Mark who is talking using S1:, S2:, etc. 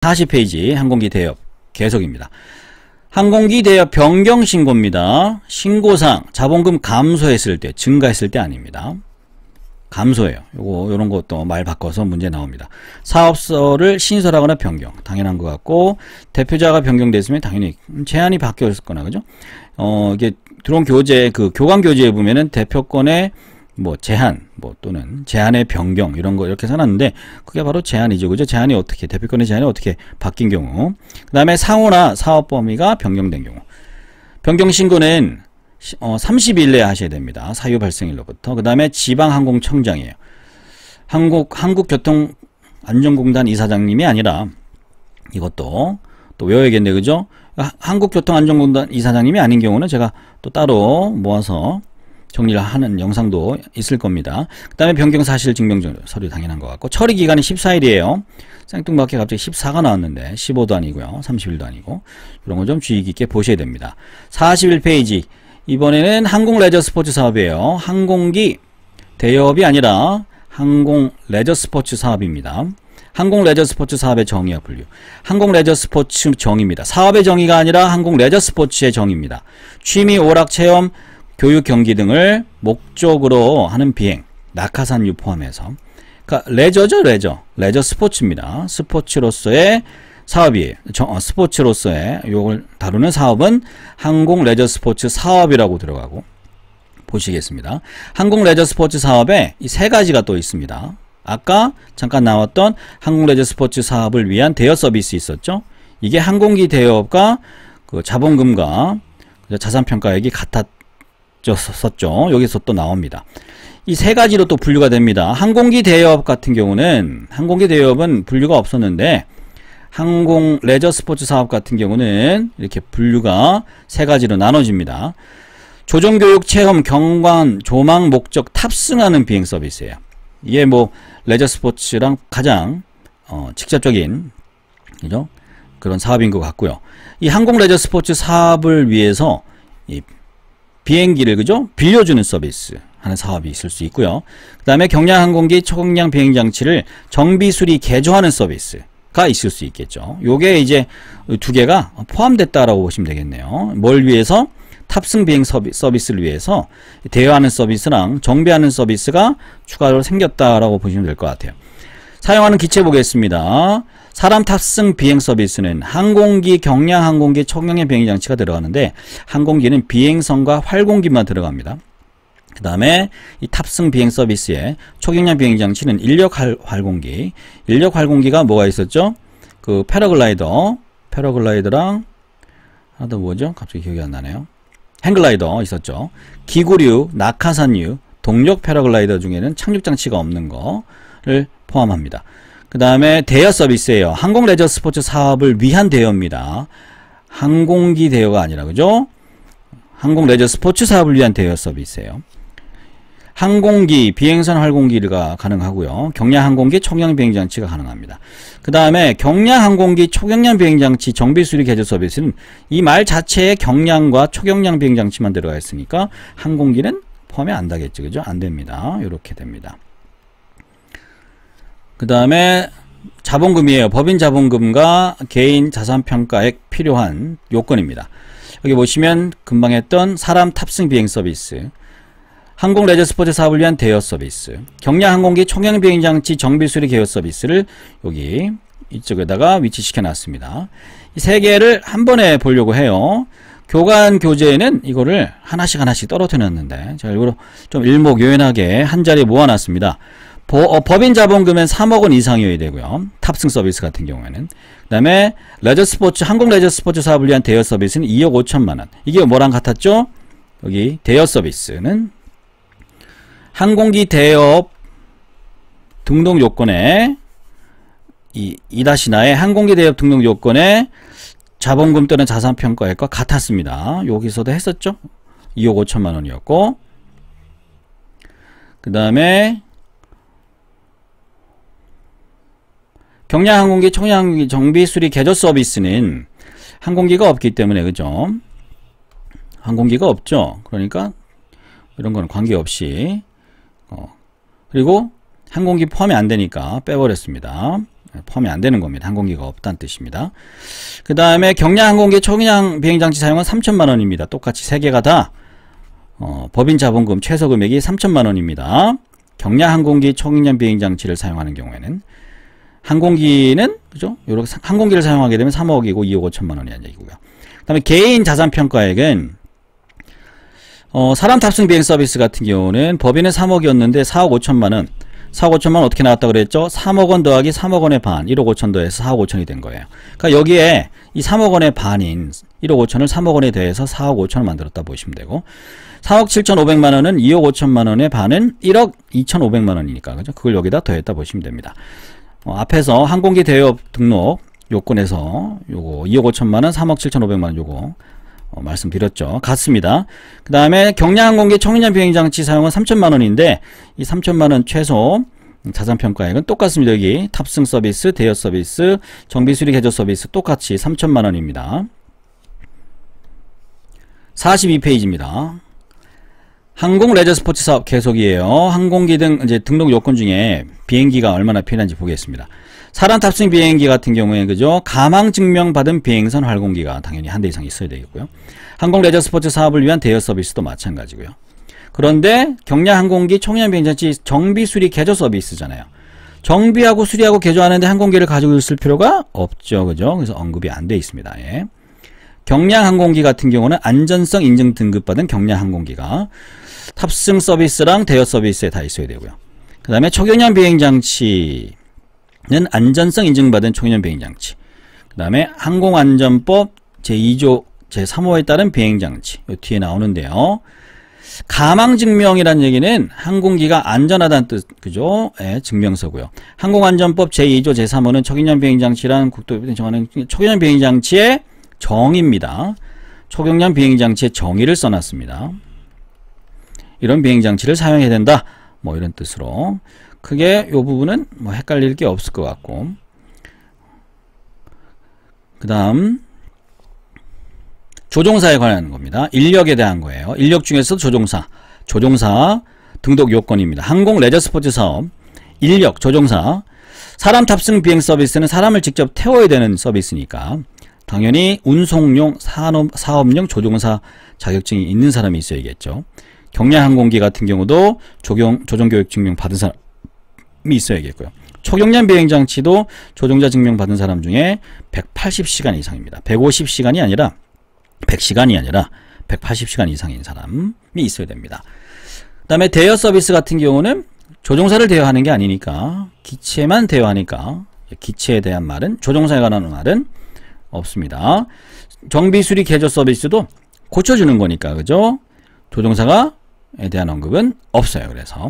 S1: 40페이지 항공기 대여 계속입니다. 항공기 대여 변경 신고입니다. 신고상 자본금 감소했을 때 증가했을 때 아닙니다. 감소해요 요거 요런 것도 말 바꿔서 문제 나옵니다. 사업서를 신설하거나 변경 당연한 것 같고 대표자가 변경됐으면 당연히 제한이 바뀌었거나 을 그죠? 어 이게 들어온 교재 그 교관 교재에 보면은 대표권의 뭐 제한 뭐 또는 제한의 변경 이런 거 이렇게 써놨는데 그게 바로 제한이죠 그죠 제한이 어떻게 대표권의 제한이 어떻게 바뀐 경우 그 다음에 상호나 사업 범위가 변경된 경우 변경 신고는 어, 30일 내에 하셔야 됩니다 사유 발생일로부터 그 다음에 지방항공청장이에요 한국 한국교통안전공단 이사장님이 아니라 이것도 또 외워야겠네 그죠 한국교통안전공단 이사장님이 아닌 경우는 제가 또 따로 모아서 정리를 하는 영상도 있을 겁니다. 그 다음에 변경 사실 증명 서류 당연한 것 같고 처리 기간이 14일이에요. 쌍뚱맞게 갑자기 14가 나왔는데 15도 아니고요. 30일도 아니고 이런 걸좀 주의 깊게 보셔야 됩니다. 41페이지 이번에는 항공 레저 스포츠 사업이에요. 항공기 대여업이 아니라 항공 레저 스포츠 사업입니다. 항공 레저 스포츠 사업의 정의와 분류. 항공 레저 스포츠 정의입니다. 사업의 정의가 아니라 항공 레저 스포츠의 정의입니다. 취미, 오락, 체험, 교육 경기 등을 목적으로 하는 비행, 낙하산유 포함해서 그러니까 레저죠 레저 레저 스포츠입니다 스포츠로서의 사업이 어, 스포츠로서의 요걸 다루는 사업은 항공 레저 스포츠 사업이라고 들어가고 보시겠습니다 항공 레저 스포츠 사업에 이 세 가지가 또 있습니다 아까 잠깐 나왔던 항공 레저 스포츠 사업을 위한 대여 서비스 있었죠 이게 항공기 대여업과 그 자본금과 그 자산평가액이 같았 썼죠. 여기서 또 나옵니다. 이 세 가지로 또 분류가 됩니다. 항공기 대여업 같은 경우는 항공기 대여업은 분류가 없었는데 항공 레저 스포츠 사업 같은 경우는 이렇게 분류가 세 가지로 나눠집니다. 조정 교육 체험 경관 조망 목적 탑승하는 비행 서비스예요. 이게 뭐 레저 스포츠랑 가장 어, 직접적인 그죠? 그런 사업인 것 같고요. 이 항공 레저 스포츠 사업을 위해서 이 비행기를 그죠? 빌려주는 서비스 하는 사업이 있을 수 있고요. 그 다음에 경량항공기 초경량 비행장치를 정비수리 개조하는 서비스가 있을 수 있겠죠. 요게 이제 두 개가 포함됐다라고 보시면 되겠네요. 뭘 위해서? 탑승 비행 서비스, 를 위해서 대여하는 서비스랑 정비하는 서비스가 추가로 생겼다라고 보시면 될 것 같아요. 사용하는 기체 보겠습니다. 사람 탑승 비행 서비스는 항공기, 경량 항공기, 총량형 비행 장치가 들어가는데 항공기는 비행선과 활공기만 들어갑니다. 그 다음에 이 탑승 비행 서비스에 초경량 비행 장치는 인력 활공기, 인력 활공기가 뭐가 있었죠? 그 패러글라이더, 패러글라이더랑 하나 더 뭐죠? 갑자기 기억이 안 나네요. 행글라이더 있었죠. 기구류, 낙하산류, 동력 패러글라이더 중에는 착륙 장치가 없는 거를 포함합니다. 그 다음에 대여 서비스예요. 항공 레저 스포츠 사업을 위한 대여입니다. 항공기 대여가 아니라 그죠? 항공 레저 스포츠 사업을 위한 대여 서비스예요. 항공기, 비행선 활공기가 가능하고요. 경량 항공기 초경량 비행장치가 가능합니다. 그 다음에 경량 항공기 초경량 비행장치 정비 수리 개조 서비스는 이 말 자체에 경량과 초경량 비행장치만 들어가 있으니까 항공기는 포함이 안 되겠죠. 그죠? 안 됩니다. 이렇게 됩니다. 그 다음에 자본금이에요. 법인 자본금과 개인 자산평가액 필요한 요건입니다. 여기 보시면 금방 했던 사람 탑승 비행 서비스, 항공 레저 스포츠 사업을 위한 대여 서비스, 경량 항공기 총형 비행 장치 정비 수리 개요 서비스를 여기 이쪽에다가 위치시켜 놨습니다. 이 세 개를 한 번에 보려고 해요. 교관 교재에는 이거를 하나씩 하나씩 떨어뜨렸는데 제가 일부러 좀 일목요연하게 한 자리에 모아놨습니다. 보, 어, 법인 자본금은 3억 원 이상이어야 되고요. 탑승 서비스 같은 경우에는. 그 다음에 레저 스포츠, 한국 레저 스포츠 사업을 위한 대여 서비스는 2억 5천만 원. 이게 뭐랑 같았죠? 여기 대여 서비스는 항공기 대여업 등록 요건에 이, 다시나의 항공기 대여업 등록 요건에 자본금 또는 자산평가액과 같았습니다. 여기서도 했었죠? 2억 5천만 원이었고 그 다음에 경량항공기, 청량항공기 정비수리 개조 서비스는 항공기가 없기 때문에 그죠? 항공기가 없죠. 그러니까 이런 거는 관계없이 어. 그리고 항공기 포함이 안 되니까 빼버렸습니다. 예, 포함이 안 되는 겁니다. 항공기가 없다는 뜻입니다. 그 다음에 경량항공기 초량 비행장치 사용은 3천만 원입니다. 똑같이 3개가 다 어, 법인 자본금 최소 금액이 3천만 원입니다. 경량항공기 초량 비행장치를 사용하는 경우에는 항공기는 그죠? 요렇게 항공기를 사용하게 되면 3억이고 2억 5천만 원이라는 얘기고요. 그다음에 개인 자산 평가액은 어, 사람 탑승 비행 서비스 같은 경우는 법인은 3억이었는데 4억 5천만 원. 4억 5천만 원 어떻게 나왔다 그랬죠? 3억 원 더하기 3억 원의 반, 1억 5천 더해서 4억 5천이 된 거예요. 그러니까 여기에 이 3억 원의 반인 1억 5천을 3억 원에 대해서 4억 5천을 만들었다 보시면 되고 4억 7천 5백만 원은 2억 5천만 원의 반은 1억 2천 5백만 원이니까 그죠? 그걸 여기다 더했다 보시면 됩니다. 어, 앞에서 항공기 대여 등록 요건에서 요거 2억 5천만원 3억 7천5백만원 요거 어, 말씀드렸죠. 같습니다. 그 다음에 경량항공기 청년 비행장치 사용은 3천만원인데 이 3천만원 최소 자산평가액은 똑같습니다. 여기 탑승 서비스, 대여 서비스, 정비수리 개조 서비스 똑같이 3천만원입니다. 42페이지입니다. 항공 레저 스포츠 사업 계속이에요. 항공기 등 이제 등록 요건 중에 비행기가 얼마나 필요한지 보겠습니다. 사람 탑승 비행기 같은 경우에 그죠? 가망 증명 받은 비행선 활공기가 당연히 한 대 이상 있어야 되겠고요. 항공 레저 스포츠 사업을 위한 대여 서비스도 마찬가지고요. 그런데 경량 항공기 청년 비행장치 정비 수리 개조 서비스잖아요. 정비하고 수리하고 개조하는데 항공기를 가지고 있을 필요가 없죠. 그죠? 그래서 언급이 안 돼 있습니다. 예. 경량 항공기 같은 경우는 안전성 인증 등급 받은 경량 항공기가 탑승 서비스랑 대여 서비스에 다 있어야 되고요. 그 다음에 초경량 비행장치는 안전성 인증받은 초경량 비행장치. 그 다음에 항공안전법 제2조 제3호에 따른 비행장치. 요 뒤에 나오는데요. 가망증명이라는 얘기는 항공기가 안전하다는 뜻, 그죠? 예, 증명서고요. 항공안전법 제2조 제3호는 초경량 비행장치라는 국토에 정하는 초경량 비행장치의 정입니다. 초경량 비행장치의 정의를 써놨습니다. 이런 비행 장치를 사용해야 된다. 뭐 이런 뜻으로 크게 요 부분은 뭐 헷갈릴 게 없을 것 같고 그 다음 조종사에 관한 겁니다. 인력에 대한 거예요. 인력 중에서 조종사, 조종사 등록 요건입니다. 항공 레저 스포츠 사업, 인력, 조종사, 사람 탑승 비행 서비스는 사람을 직접 태워야 되는 서비스니까 당연히 운송용, 산업, 사업용 조종사 자격증이 있는 사람이 있어야겠죠. 경량항공기 같은 경우도 조경, 조종교육 증명 받은 사람이 있어야겠고요. 초경량 비행장치도 조종자 증명 받은 사람 중에 180시간 이상입니다. 150시간이 아니라 100시간이 아니라 180시간 이상인 사람이 있어야 됩니다. 그 다음에 대여 서비스 같은 경우는 조종사를 대여하는 게 아니니까 기체만 대여하니까 기체에 대한 말은 조종사에 관한 말은 없습니다. 정비수리 개조 서비스도 고쳐주는 거니까 그죠? 조종사가 에 대한 언급은 없어요. 그래서